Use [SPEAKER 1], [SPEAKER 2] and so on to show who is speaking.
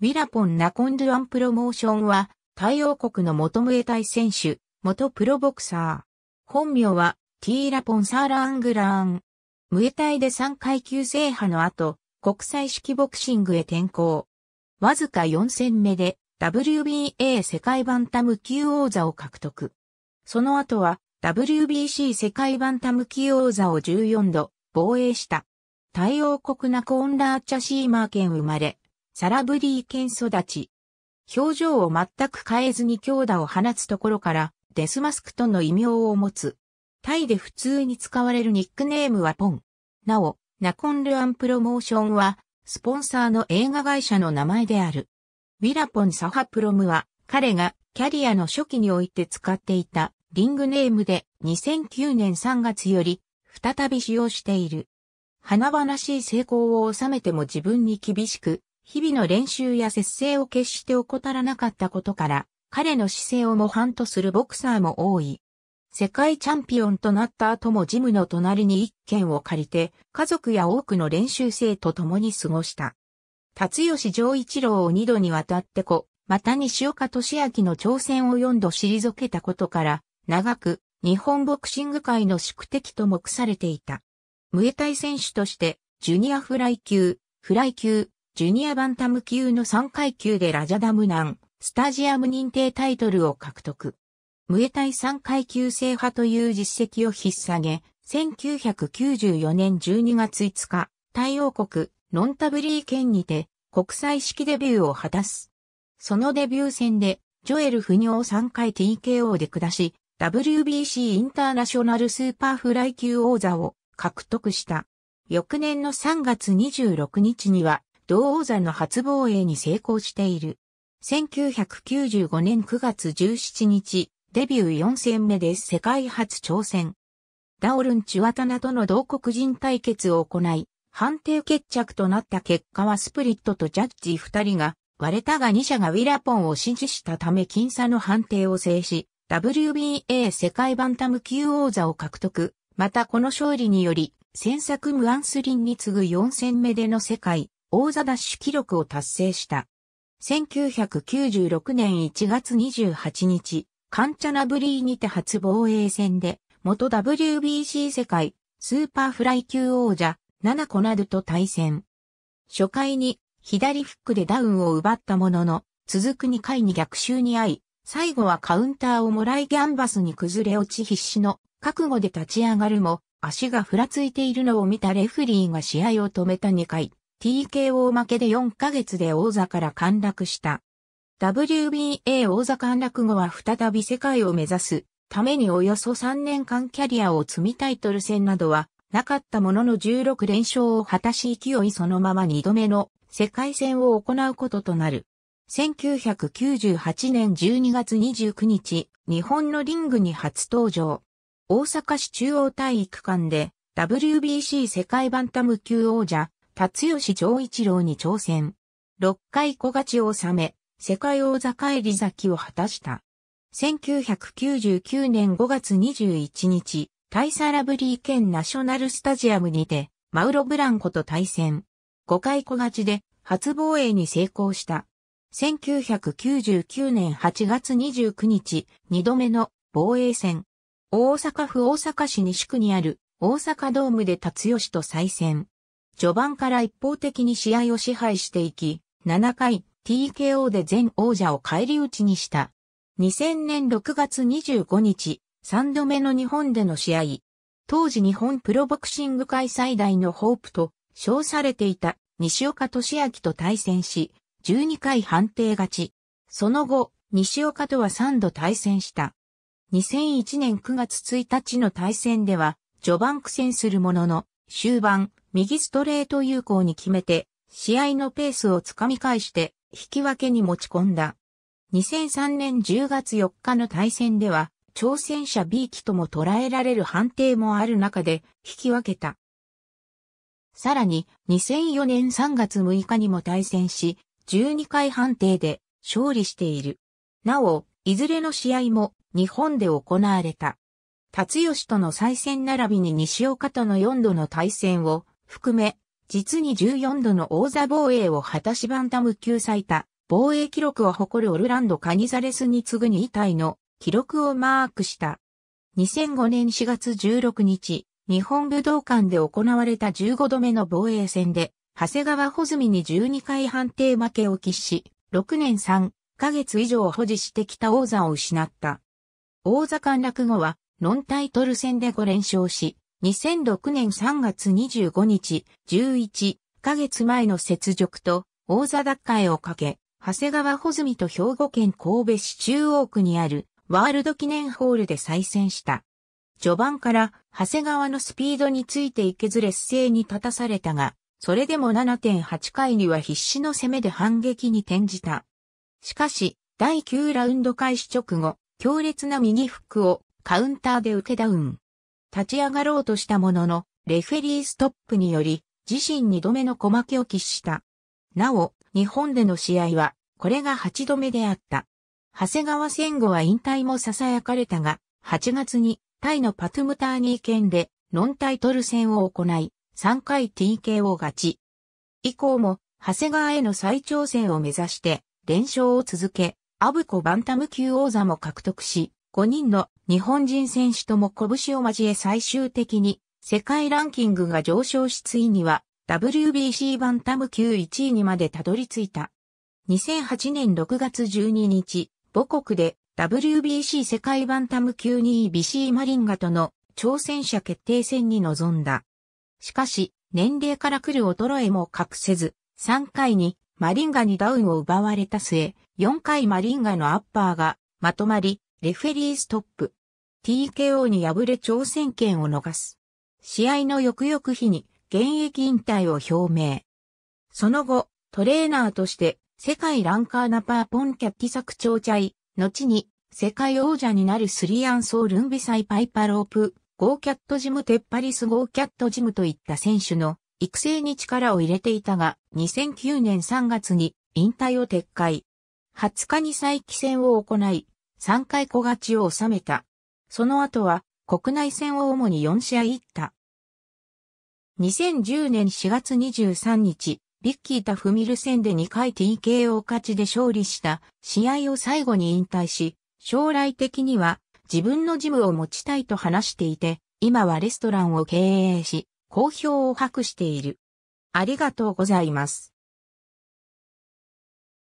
[SPEAKER 1] ウィラポン・ナコンドゥアンプロモーションは、太陽国の元ムエタイ選手、元プロボクサー。本名は、ティーラポン・サーラアングラーン。ムエタイで3階級制覇の後、国際式ボクシングへ転向。わずか4戦目で、WBA 世界バンタム級王座を獲得。その後は、WBC 世界バンタム級王座を14度、防衛した。太陽国ナコンラーチャシーマー県生まれ。サラブリー県育ち。表情を全く変えずに強打を放つところから、デスマスクとの異名を持つ。タイで普通に使われるニックネームはポン。なお、ナコンルアンプロモーションは、スポンサーの映画会社の名前である。ウィラポンサハプロムは、彼がキャリアの初期において使っていたリングネームで2009年3月より再び使用している。花々しい成功を収めても自分に厳しく、日々の練習や節制を決して怠らなかったことから、彼の姿勢を模範とするボクサーも多い。世界チャンピオンとなった後もジムの隣に一軒を借りて、家族や多くの練習生と共に過ごした。辰吉丈一郎を二度にわたって子、また西岡俊明の挑戦を四度退けたことから、長く日本ボクシング界の宿敵と目されていた。ムエタイ選手として、ジュニアフライ級、フライ級、ジュニアバンタム級の3階級でラジャダムナン、スタジアム認定タイトルを獲得。ムエタイ3階級制覇という実績を引っ提げ、1994年12月5日、太陽国、ノンタブリー県にて、国際式デビューを果たす。そのデビュー戦で、ジョエル・フニョを3回 TKO で下し、WBC インターナショナルスーパーフライ級王座を獲得した。翌年の3月26日には、同王座の初防衛に成功している。1995年9月17日、デビュー4戦目で世界初挑戦。ダオルン・チュワタナとの同国人対決を行い、判定決着となった結果はスプリットとジャッジ2人が割れたが2社がウィラポンを支持したため僅差の判定を制し、WBA 世界バンタム級王座を獲得。またこの勝利により、先作ムアンスリンに次ぐ4戦目での世界王座ダッシュ記録を達成した。1996年1月28日、カンチャナブリーにて初防衛戦で、元 WBC 世界スーパーフライ級王者、ナナコナドと対戦。初回に左フックでダウンを奪ったものの、続く2回に逆襲に遭い、最後はカウンターをもらいギャンバスに崩れ落ち必死の覚悟で立ち上がるも、足がふらついているのを見たレフリーが試合を止めた2回。TKO 負けで4ヶ月で王座から陥落した。WBA 王座陥落後は再び世界を目指すためにおよそ3年間キャリアを積みタイトル戦などはなかったものの16連勝を果たし勢いそのまま2度目の世界戦を行うこととなる。1998年12月29日、日本のリングに初登場。大阪市中央体育館で WBC 世界バンタム級王者辰吉丈一郎に挑戦。6回小勝ちを収め、世界王座返り咲きを果たした。1999年5月21日、タイサラブリー県ナショナルスタジアムにて、マウロ・ブランコと対戦。5回小勝ちで初防衛に成功した。1999年8月29日、2度目の防衛戦。大阪府大阪市西区にある大阪ドームで辰吉と再戦。序盤から一方的に試合を支配していき、7回 TKO で全王者を返り討ちにした。2000年6月25日、3度目の日本での試合。当時日本プロボクシング界最大のホープと称されていた西岡俊明と対戦し、12回判定勝ち。その後、西岡とは3度対戦した。2001年9月1日の対戦では、序盤苦戦するものの、終盤、右ストレート有効に決めて、試合のペースをつかみ返して、引き分けに持ち込んだ。2003年10月4日の対戦では、挑戦者 B 機とも捉えられる判定もある中で、引き分けた。さらに、2004年3月6日にも対戦し、12回判定で勝利している。なお、いずれの試合も日本で行われた。達吉との再戦並びに西岡との4度の対戦を含め、実に14度の王座防衛を果たしバンタム級最多、防衛記録を誇るオルランド・カニザレスに次ぐ2体の記録をマークした。2005年4月16日、日本武道館で行われた15度目の防衛戦で、長谷川穂積に12回判定負けを喫し、6年3ヶ月以上保持してきた王座を失った。王座陥落後は、ノンタイトル戦で5連勝し、2006年3月25日、11ヶ月前の雪辱と王座奪回をかけ、長谷川穂積と兵庫県神戸市中央区にあるワールド記念ホールで再戦した。序盤から長谷川のスピードについていけず姿勢に立たされたが、それでも7.8回には必死の攻めで反撃に転じた。しかし、第9ラウンド開始直後、強烈な右フックをカウンターで受けダウン。立ち上がろうとしたものの、レフェリーストップにより、自身2度目の小負けを喫した。なお、日本での試合は、これが8度目であった。長谷川戦後は引退も囁かれたが、8月にタイのパトゥムターニー県でノンタイトル戦を行い、3回 TK を勝ち。以降も、長谷川への再挑戦を目指して、連勝を続け、アブコバンタム級王座も獲得し、5人の日本人選手とも拳を交え最終的に世界ランキングが上昇しついには WBC バンタム級1位にまでたどり着いた。2008年6月12日、母国で WBC 世界バンタム級2位ビシー・マリンガとの挑戦者決定戦に臨んだ。しかし、年齢から来る衰えも隠せず、3回にマリンガにダウンを奪われた末、4回マリンガのアッパーがまとまり、レフェリーストップ。TKO に敗れ挑戦権を逃す。試合の翌々日に現役引退を表明。その後、トレーナーとして世界ランカーナパーポンキャッティサクチョーチャイ、後に世界王者になるスリアンソールンビサイパイパロープ、ゴーキャットジムテッパリスゴーキャットジムといった選手の育成に力を入れていたが、2009年3月に引退を撤回。20日に再起戦を行い、3回小勝ちを収めた。その後は国内戦を主に4試合行った。2010年4月23日、ビッキー・タフミル戦で2回 TKO 勝ちで勝利した試合を最後に引退し、将来的には自分のジムを持ちたいと話していて、今はレストランを経営し、好評を博している。ありがとうございます。